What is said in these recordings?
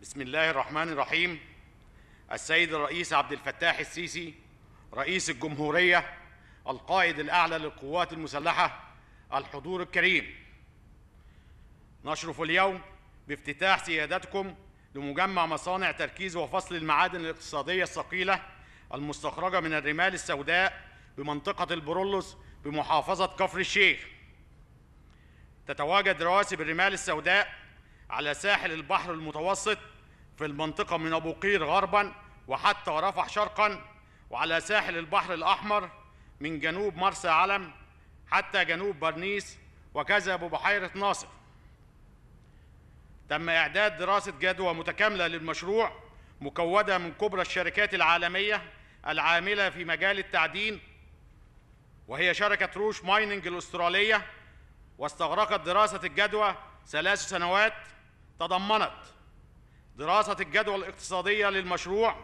بسم الله الرحمن الرحيم السيد الرئيس عبد الفتاح السيسي رئيس الجمهورية القائد الأعلى للقوات المسلحة الحضور الكريم نشرف اليوم بافتتاح سيادتكم لمجمع مصانع تركيز وفصل المعادن الاقتصادية الثقيلة المستخرجة من الرمال السوداء بمنطقة البرولوس بمحافظة كفر الشيخ تتواجد رواسب الرمال السوداء على ساحل البحر المتوسط في المنطقة من أبو قير غربا وحتى رفح شرقا وعلى ساحل البحر الأحمر من جنوب مرسى علم حتى جنوب برنيس وكذا ببحيرة ناصر تم إعداد دراسة جدوى متكاملة للمشروع مكودة من كبرى الشركات العالمية العاملة في مجال التعدين وهي شركة روش مايننج الأسترالية واستغرقت دراسة الجدوى ثلاث سنوات تضمنت دراسة الجدوى الاقتصادية للمشروع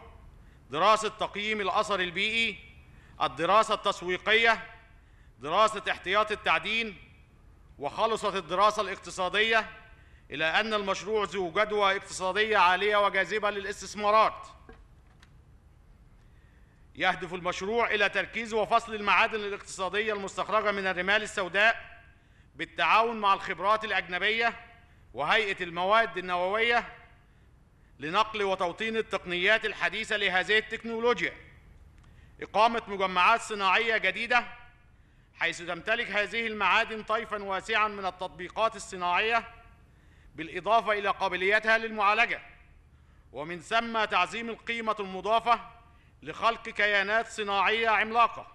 دراسة تقييم الأثر البيئي الدراسة التسويقية دراسة احتياط التعدين وخلصت الدراسة الاقتصادية إلى أن المشروع ذو جدوى اقتصادية عالية وجاذبة للاستثمارات يهدف المشروع إلى تركيز وفصل المعادن الاقتصادية المستخرجة من الرمال السوداء بالتعاون مع الخبرات الأجنبية وهيئة المواد النووية لنقل وتوطين التقنيات الحديثة لهذه التكنولوجيا إقامة مجمعات صناعية جديدة حيث تمتلك هذه المعادن طيفاً واسعاً من التطبيقات الصناعية بالإضافة إلى قابليتها للمعالجة ومن ثم تعزيم القيمة المضافة لخلق كيانات صناعية عملاقة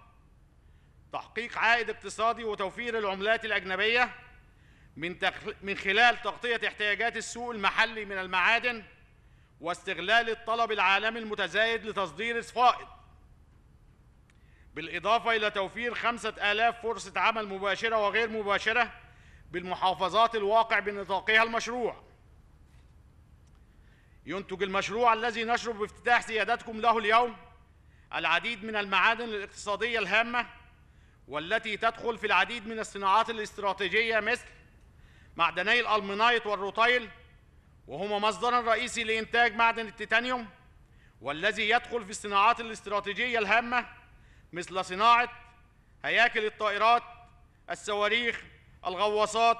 تحقيق عائد اقتصادي وتوفير العملات الأجنبية من, من خلال تغطية احتياجات السوق المحلي من المعادن واستغلال الطلب العالمي المتزايد لتصدير الفائض بالإضافة إلى توفير خمسة آلاف فرصة عمل مباشرة وغير مباشرة بالمحافظات الواقع بنطاقها المشروع ينتج المشروع الذي نشرب بافتتاح سيادتكم له اليوم العديد من المعادن الاقتصادية الهامة والتي تدخل في العديد من الصناعات الاستراتيجية مثل معدني الالمنايت والروتايل وهما مصدرا رئيسي لإنتاج معدن التيتانيوم والذي يدخل في الصناعات الاستراتيجية الهامة مثل صناعة هياكل الطائرات الصواريخ الغواصات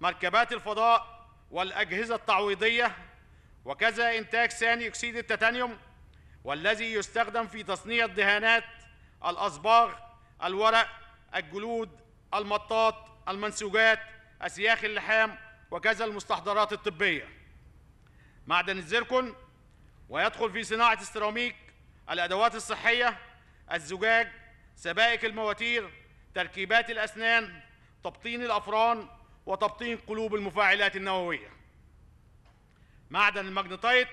مركبات الفضاء والأجهزة التعويضية وكذا إنتاج ثاني أكسيد التيتانيوم والذي يستخدم في تصنيع الدهانات الأصباغ الورق الجلود المطاط المنسوجات أسياخ اللحام وكذا المستحضرات الطبية معدن الزركن ويدخل في صناعة السيراميك الأدوات الصحية الزجاج سبائك المواتير تركيبات الأسنان تبطين الأفران وتبطين قلوب المفاعلات النووية معدن المغناطيت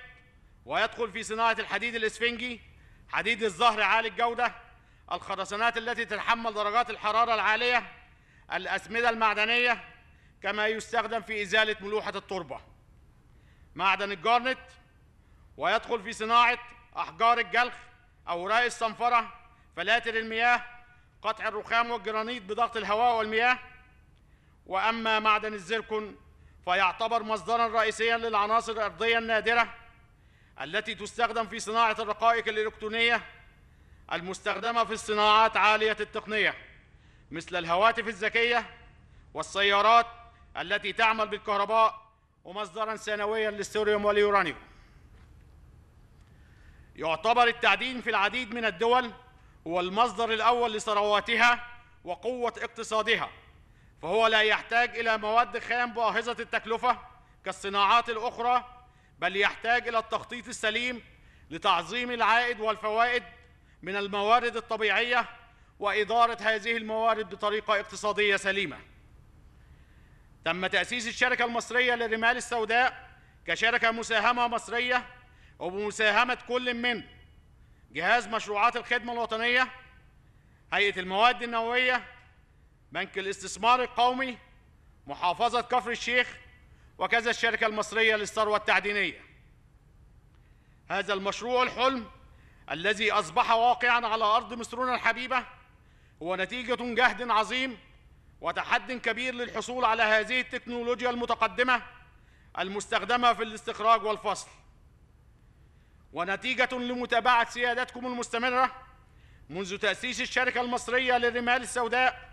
ويدخل في صناعة الحديد الإسفنجي حديد الظهر عالي الجودة الخرسانات التي تتحمل درجات الحرارة العالية الأسمدة المعدنية كما يستخدم في إزالة ملوحة التربة معدن الجارنت ويدخل في صناعة أحجار الجلخ أوراق الصنفرة فلاتر المياه قطع الرخام والجرانيت بضغط الهواء والمياه وأما معدن الزركون فيعتبر مصدرًا رئيسيًا للعناصر الأرضية النادرة التي تستخدم في صناعة الرقائق الإلكترونية المستخدمة في الصناعات عالية التقنية مثل الهواتف الذكية والسيارات التي تعمل بالكهرباء ومصدرا ثانويا للثوريوم واليورانيوم يعتبر التعدين في العديد من الدول هو المصدر الأول لثرواتها وقوة اقتصادها فهو لا يحتاج إلى مواد خام باهظة التكلفة كالصناعات الأخرى بل يحتاج إلى التخطيط السليم لتعظيم العائد والفوائد من الموارد الطبيعية وإدارة هذه الموارد بطريقة اقتصادية سليمة تم تأسيس الشركة المصرية للرمال السوداء كشركة مساهمة مصرية وبمساهمة كل من جهاز مشروعات الخدمة الوطنية هيئة المواد النووية بنك الاستثمار القومي محافظة كفر الشيخ وكذا الشركة المصرية للثروة التعدينية هذا المشروع الحلم الذي أصبح واقعاً على أرض مصرنا الحبيبة هو نتيجة جهد عظيم وتحد كبير للحصول على هذه التكنولوجيا المتقدمة المستخدمة في الاستخراج والفصل ونتيجة لمتابعة سيادتكم المستمرة منذ تأسيس الشركة المصرية للرمال السوداء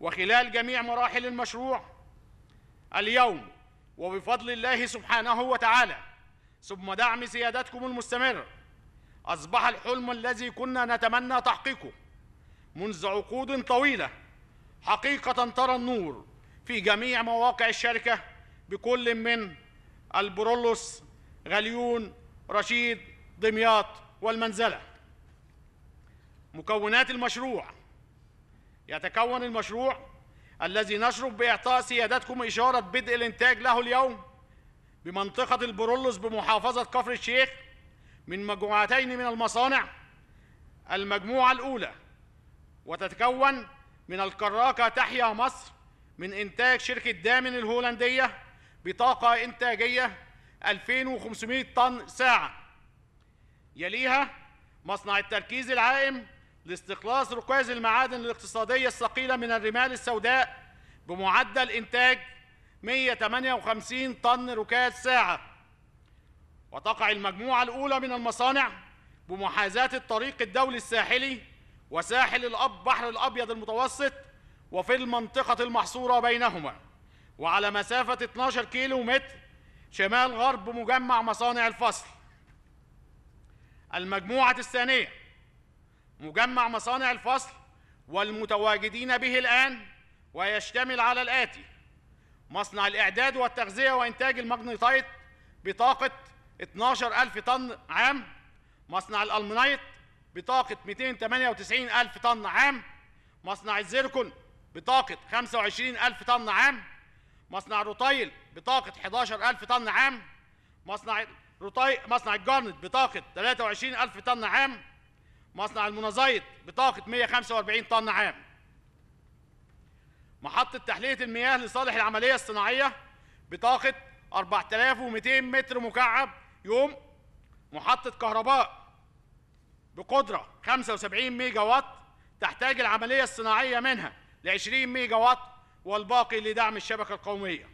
وخلال جميع مراحل المشروع اليوم وبفضل الله سبحانه وتعالى ثم دعم سيادتكم المستمر أصبح الحلم الذي كنا نتمنى تحقيقه منذ عقود طويلة حقيقة ترى النور في جميع مواقع الشركة بكل من البرولوس غليون رشيد دمياط والمنزلة مكونات المشروع يتكون المشروع الذي نشرف بإعطاء سيادتكم إشارة بدء الإنتاج له اليوم بمنطقة البرولوس بمحافظة كفر الشيخ من مجموعتين من المصانع المجموعة الأولى وتتكون من الكراكة تحيا مصر من إنتاج شركة دامن الهولندية بطاقة إنتاجية 2500 طن ساعة يليها مصنع التركيز العائم لاستخلاص ركاز المعادن الاقتصادية الثقيلة من الرمال السوداء بمعدل إنتاج 158 طن ركاز ساعة وتقع المجموعة الأولى من المصانع بمحاذاة الطريق الدولي الساحلي وساحل الأب بحر الأبيض المتوسط وفي المنطقة المحصورة بينهما وعلى مسافة 12 كيلو متر شمال غرب مجمع مصانع الفصل المجموعة الثانية مجمع مصانع الفصل والمتواجدين به الآن ويشتمل على الآتي مصنع الإعداد والتغذية وإنتاج المغنيطايت بطاقة 12 ألف طن عام مصنع الألمنايت بطاقة 298 ألف طن عام مصنع الزيركون بطاقة 25 ألف طن عام مصنع روتايل بطاقة 11 ألف طن عام مصنع روتاي مصنع الجارنت بطاقة 23 ألف طن عام مصنع المونازايت بطاقة 145 طن عام محطة تحلية المياه لصالح العملية الصناعية بطاقة 4200 متر مكعب يوم محطة كهرباء بقدرة 75 ميجا وات تحتاج العملية الصناعية منها ل 20 ميجا وات والباقي لدعم الشبكة القومية.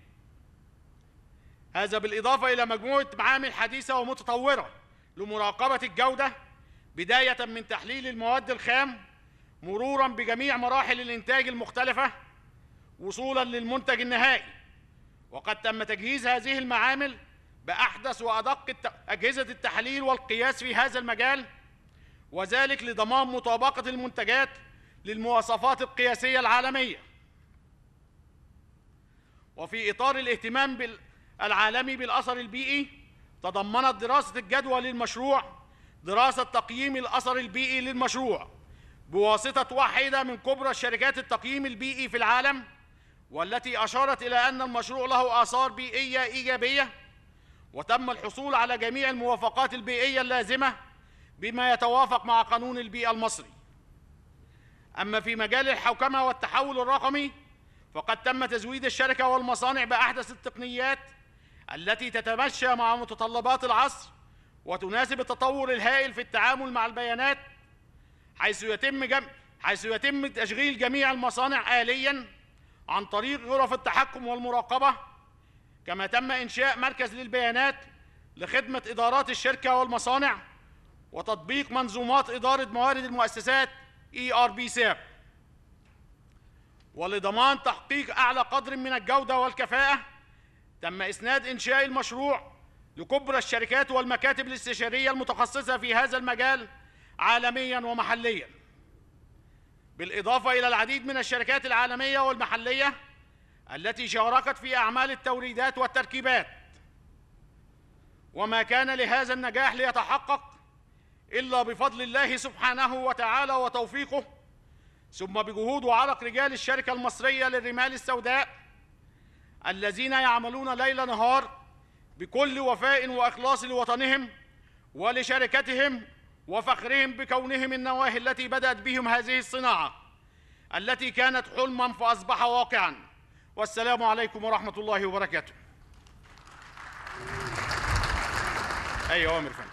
هذا بالإضافة إلى مجموعة معامل حديثة ومتطورة لمراقبة الجودة بداية من تحليل المواد الخام مرورا بجميع مراحل الإنتاج المختلفة وصولا للمنتج النهائي. وقد تم تجهيز هذه المعامل بأحدث وأدق أجهزة التحليل والقياس في هذا المجال وذلك لضمان مطابقة المنتجات للمواصفات القياسية العالمية وفي إطار الاهتمام العالمي بالأثر البيئي تضمنت دراسة الجدوى للمشروع دراسة تقييم الأثر البيئي للمشروع بواسطة واحدة من كبرى شركات التقييم البيئي في العالم والتي أشارت إلى أن المشروع له آثار بيئية إيجابية وتم الحصول على جميع الموافقات البيئية اللازمة بما يتوافق مع قانون البيئة المصري أما في مجال الحوكمة والتحول الرقمي فقد تم تزويد الشركة والمصانع بأحدث التقنيات التي تتمشى مع متطلبات العصر وتناسب التطور الهائل في التعامل مع البيانات حيث يتم جم... حيث يتم تشغيل جميع المصانع آلياً عن طريق غرف التحكم والمراقبة كما تم إنشاء مركز للبيانات لخدمة إدارات الشركة والمصانع وتطبيق منظومات إدارة موارد المؤسسات ERP ولضمان تحقيق أعلى قدر من الجودة والكفاءة تم إسناد إنشاء المشروع لكبرى الشركات والمكاتب الاستشارية المتخصصة في هذا المجال عالميا ومحليا بالإضافة إلى العديد من الشركات العالمية والمحلية التي شاركت في أعمال التوريدات والتركيبات وما كان لهذا النجاح ليتحقق إلا بفضل الله سبحانه وتعالى وتوفيقه ثم بجهود وعرق رجال الشركة المصرية للرمال السوداء الذين يعملون ليل نهار بكل وفاء وإخلاص لوطنهم ولشركتهم وفخرهم بكونهم النواهي التي بدأت بهم هذه الصناعة التي كانت حلما فأصبح واقعا والسلام عليكم ورحمة الله وبركاته أي أيوة، أوامر